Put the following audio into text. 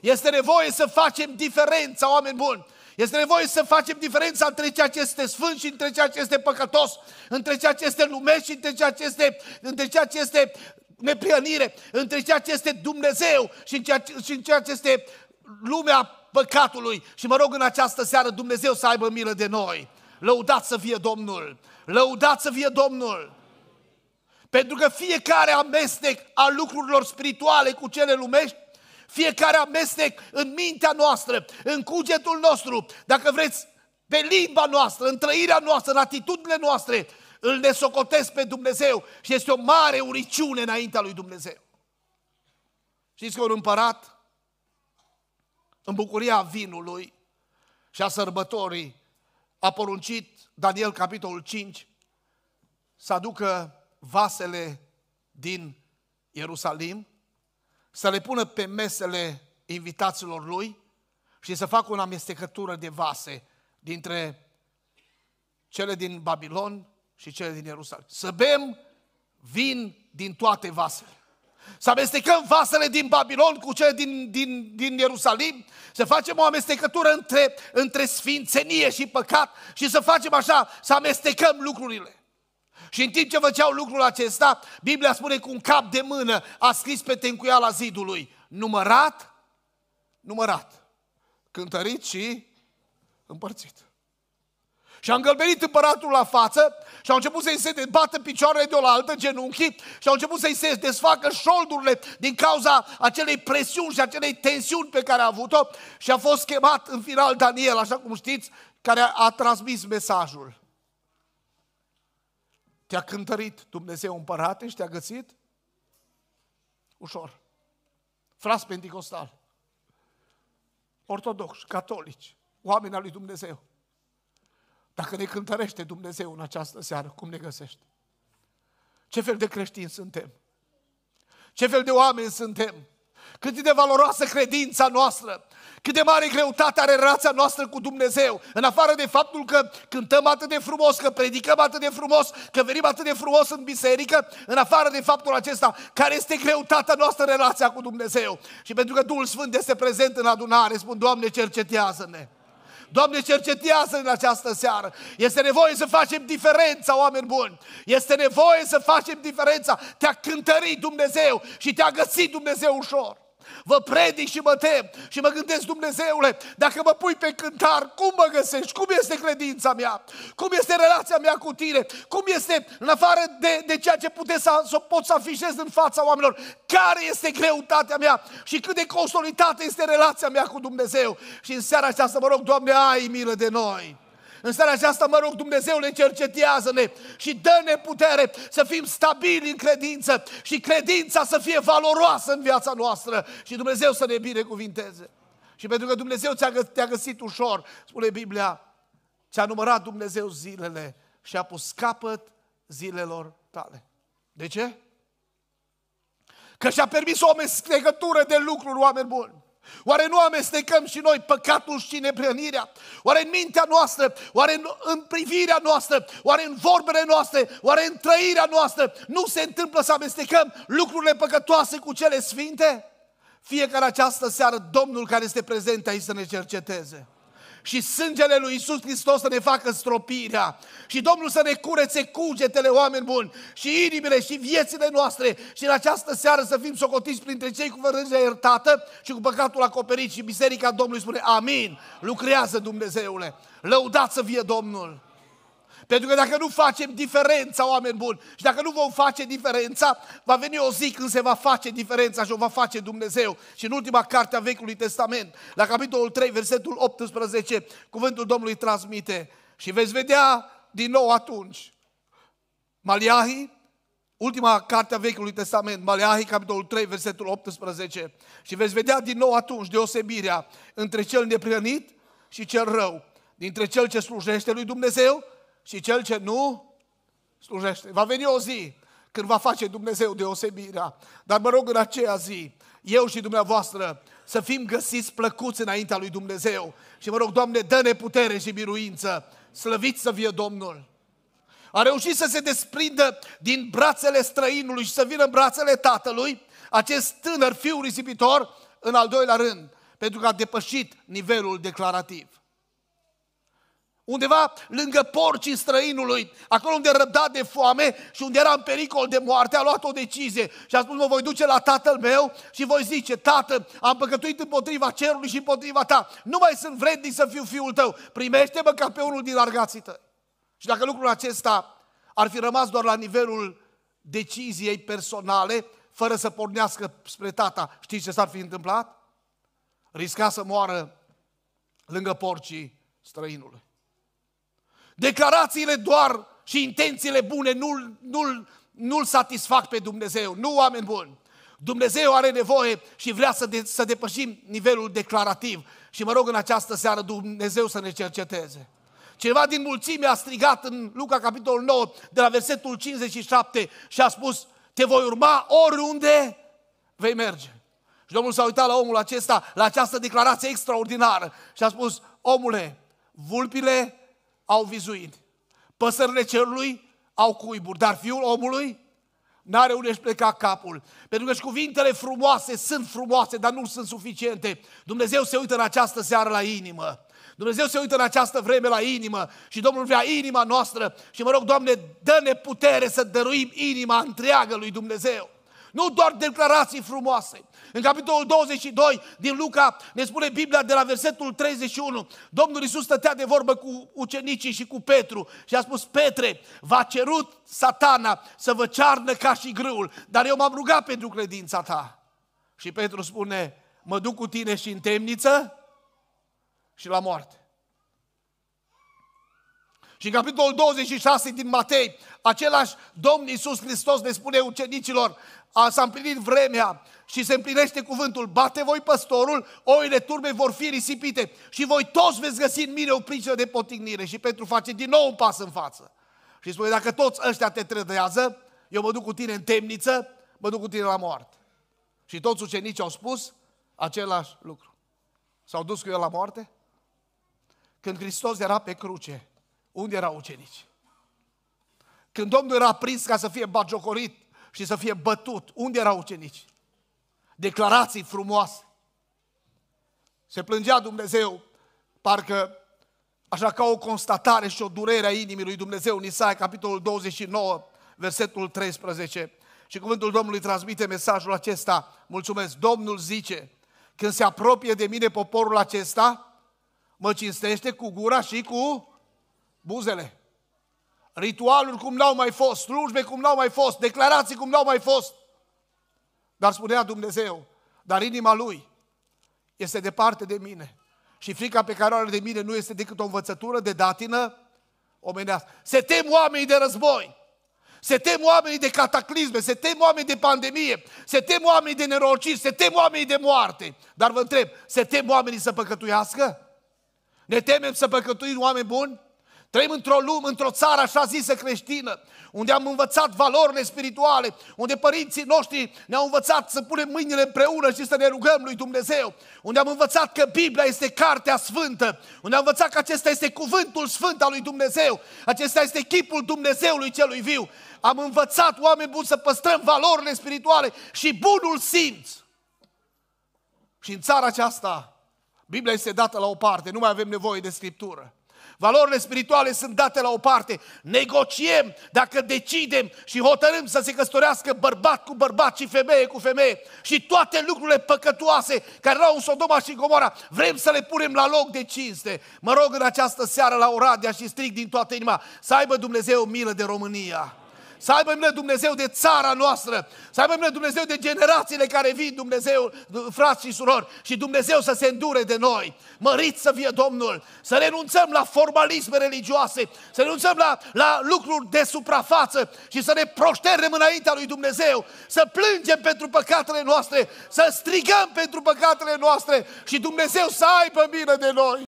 Este nevoie să facem diferența, oameni buni. Este nevoie să facem diferența între ceea ce este sfânt și între ceea ce este păcătos, între ceea ce este lumesc și între ceea ce este, între ceea ce este neprihănire, între ceea ce este Dumnezeu și în ceea ce, și în ceea ce este lumea păcatului. Și mă rog în această seară Dumnezeu să aibă milă de noi. Lăudați să fie Domnul! Lăudați să fie Domnul! Pentru că fiecare amestec al lucrurilor spirituale cu cele lumești fiecare amestec în mintea noastră, în cugetul nostru, dacă vreți, pe limba noastră, în trăirea noastră, în atitudinile noastre, îl nesocotesc pe Dumnezeu și este o mare uriciune înaintea lui Dumnezeu. Știți că un împărat, în bucuria vinului și a sărbătorii, a poruncit, Daniel capitolul 5, să aducă vasele din Ierusalim să le pună pe mesele invitaților lui și să facă o amestecătură de vase dintre cele din Babilon și cele din Ierusalim. Să bem vin din toate vasele. Să amestecăm vasele din Babilon cu cele din, din, din Ierusalim, să facem o amestecătură între, între sfințenie și păcat și să facem așa, să amestecăm lucrurile. Și în timp ce făceau lucrul acesta, Biblia spune cu un cap de mână a scris pe tencuiala zidului, numărat, numărat, cântărit și împărțit. Și a îngălbenit împăratul la față și au început să-i se bată picioarele de o la altă, genunchii, și au început să-i se desfacă șoldurile din cauza acelei presiuni și acelei tensiuni pe care a avut-o și a fost chemat în final Daniel, așa cum știți, care a, a transmis mesajul. Te-a cântărit Dumnezeu împărate și te-a găsit? Ușor. Fras pentecostal. Ortodoxi, catolici, oameni al lui Dumnezeu. Dacă ne cântărește Dumnezeu în această seară, cum ne găsește? Ce fel de creștini suntem? Ce fel de oameni suntem? Cât e de valoroasă credința noastră, cât de mare greutate are relația noastră cu Dumnezeu, în afară de faptul că cântăm atât de frumos, că predicăm atât de frumos, că venim atât de frumos în biserică, în afară de faptul acesta, care este greutatea noastră în relația cu Dumnezeu. Și pentru că Duhul Sfânt este prezent în adunare, spun, Doamne, cercetează-ne! Doamne, cercetează în această seară. Este nevoie să facem diferența, oameni buni. Este nevoie să facem diferența. Te-a cântărit Dumnezeu și te-a găsit Dumnezeu ușor. Vă predic și mă tem și mă gândesc, Dumnezeule, dacă mă pui pe cântar, cum mă găsești? Cum este credința mea? Cum este relația mea cu tine? Cum este, în afară de, de ceea ce puteți să, să pot să afișez în fața oamenilor, care este greutatea mea și cât de consolidată este relația mea cu Dumnezeu? Și în seara aceasta mă rog, Doamne, ai milă de noi! În seara aceasta mă rog, Dumnezeule, cercetează-ne și dă-ne putere să fim stabili în credință și credința să fie valoroasă în viața noastră și Dumnezeu să ne binecuvinteze. Și pentru că Dumnezeu te-a găsit, te găsit ușor, spune Biblia, ți-a numărat Dumnezeu zilele și a pus capăt zilelor tale. De ce? Că și-a permis o amestecătură de lucruri, oameni buni. Oare nu amestecăm și noi păcatul și neprănirea? Oare în mintea noastră, oare în, în privirea noastră, oare în vorbele noastre, oare în trăirea noastră nu se întâmplă să amestecăm lucrurile păcătoase cu cele sfinte? Fiecare această seară, Domnul care este prezent aici să ne cerceteze și sângele lui Isus Hristos să ne facă stropirea și Domnul să ne curețe cugetele oameni buni și inimile și viețile noastre și în această seară să fim socotiți printre cei cu vărângea iertată și cu păcatul acoperit și biserica Domnului spune amin, lucrează Dumnezeule, lăudați să fie Domnul! Pentru că dacă nu facem diferența, oameni buni, și dacă nu vom face diferența, va veni o zi când se va face diferența și o va face Dumnezeu. Și în ultima carte a Vechiului Testament, la capitolul 3, versetul 18, cuvântul Domnului transmite și veți vedea din nou atunci. Maliahi, ultima carte a Vechiului Testament, Maliahi, capitolul 3, versetul 18. Și veți vedea din nou atunci deosebirea între cel neprănit și cel rău, dintre cel ce slujește lui Dumnezeu și cel ce nu slujește. Va veni o zi când va face Dumnezeu deosebirea. Dar mă rog în aceea zi, eu și dumneavoastră, să fim găsiți plăcuți înaintea lui Dumnezeu. Și mă rog, Doamne, dă-ne putere și biruință. Slăvit să fie Domnul! A reușit să se desprindă din brațele străinului și să vină în brațele tatălui, acest tânăr fiu risipitor, în al doilea rând, pentru că a depășit nivelul declarativ undeva lângă porcii străinului, acolo unde răbda de foame și unde era în pericol de moarte, a luat o decizie și a spus, mă voi duce la tatăl meu și voi zice, tată, am păcătuit împotriva cerului și împotriva ta, nu mai sunt vrednic să fiu fiul tău, primește-mă ca pe unul din largații tăi. Și dacă lucrul acesta ar fi rămas doar la nivelul deciziei personale, fără să pornească spre tata, știți ce s-ar fi întâmplat? Risca să moară lângă porcii străinului. Declarațiile doar și intențiile bune nu-l, nu nu-l satisfac pe Dumnezeu. Nu oameni buni. Dumnezeu are nevoie și vrea să, de, să depășim nivelul declarativ. Și mă rog în această seară Dumnezeu să ne cerceteze. Ceva din mulțime a strigat în Luca capitolul 9, de la versetul 57 și a spus, te voi urma oriunde vei merge. Și Domnul s-a uitat la omul acesta, la această declarație extraordinară și a spus, omule, vulpile au vizuini, păsările cerului au cuiburi, dar fiul omului n-are unde își pleca capul. Pentru că și cuvintele frumoase sunt frumoase, dar nu sunt suficiente. Dumnezeu se uită în această seară la inimă. Dumnezeu se uită în această vreme la inimă și Domnul vrea inima noastră și mă rog, Doamne, dă-ne putere să dăruim inima întreagă lui Dumnezeu. Nu doar declarații frumoase. În capitolul 22 din Luca ne spune Biblia de la versetul 31, Domnul Iisus stătea de vorbă cu ucenicii și cu Petru și a spus, Petre, v-a cerut satana să vă cearnă ca și grâul, dar eu m-am rugat pentru credința ta. Și Petru spune, mă duc cu tine și în temniță și la moarte. Și în capitolul 26 din Matei, același Domn Iisus Hristos ne spune ucenicilor, s-a împlinit vremea și se împlinește cuvântul, bate voi păstorul, oile turbe vor fi risipite și voi toți veți găsi în mine o pricină de potignire. Și pentru face din nou un pas în față. Și spune, dacă toți ăștia te trădează, eu mă duc cu tine în temniță, mă duc cu tine la moarte. Și toți ucenicii au spus același lucru. S-au dus cu el la moarte? Când Hristos era pe cruce, unde erau ucenici? Când Domnul era prins ca să fie bagiocorit și să fie bătut, unde erau ucenici? Declarații frumoase. Se plângea Dumnezeu, parcă așa ca o constatare și o durere a inimii lui Dumnezeu în Isaia, capitolul 29, versetul 13. Și cuvântul Domnului transmite mesajul acesta, mulțumesc, Domnul zice, când se apropie de mine poporul acesta, mă cinstește cu gura și cu buzele, ritualuri cum n-au mai fost, slujbe cum n-au mai fost, declarații cum n-au mai fost. Dar spunea Dumnezeu, dar inima lui este departe de mine. Și frica pe care o are de mine nu este decât o învățătură de datină omenească. Se tem oamenii de război. Se tem oamenii de cataclisme, se tem oamenii de pandemie, se tem oamenii de nerociri, se tem oamenii de moarte. Dar vă întreb, se tem oamenii să păcătuiască? Ne temem să păcătuim oameni buni? Trăim într-o lume, într-o țară așa zisă creștină, unde am învățat valorile spirituale, unde părinții noștri ne-au învățat să punem mâinile împreună și să ne rugăm lui Dumnezeu, unde am învățat că Biblia este cartea sfântă, unde am învățat că acesta este cuvântul sfânt al lui Dumnezeu, acesta este chipul Dumnezeului celui viu. Am învățat oameni buni să păstrăm valorile spirituale și bunul simț. Și în țara aceasta, Biblia este dată la o parte, nu mai avem nevoie de Scriptură. Valorile spirituale sunt date la o parte. Negociem dacă decidem și hotărâm să se căsătorească bărbat cu bărbat și femeie cu femeie și toate lucrurile păcătoase care erau în Sodoma și Gomora, vrem să le punem la loc de cinste. Mă rog în această seară la Oradea și stric din toată inima să aibă Dumnezeu milă de România. Să aibă milă Dumnezeu de țara noastră. Să aibă milă Dumnezeu de generațiile care vin, Dumnezeu, frați și surori. Și Dumnezeu să se îndure de noi. mărit să fie Domnul. Să renunțăm la formalisme religioase. Să renunțăm la, la lucruri de suprafață. Și să ne proșternem înaintea lui Dumnezeu. Să plângem pentru păcatele noastre. Să strigăm pentru păcatele noastre. Și Dumnezeu să aibă milă de noi.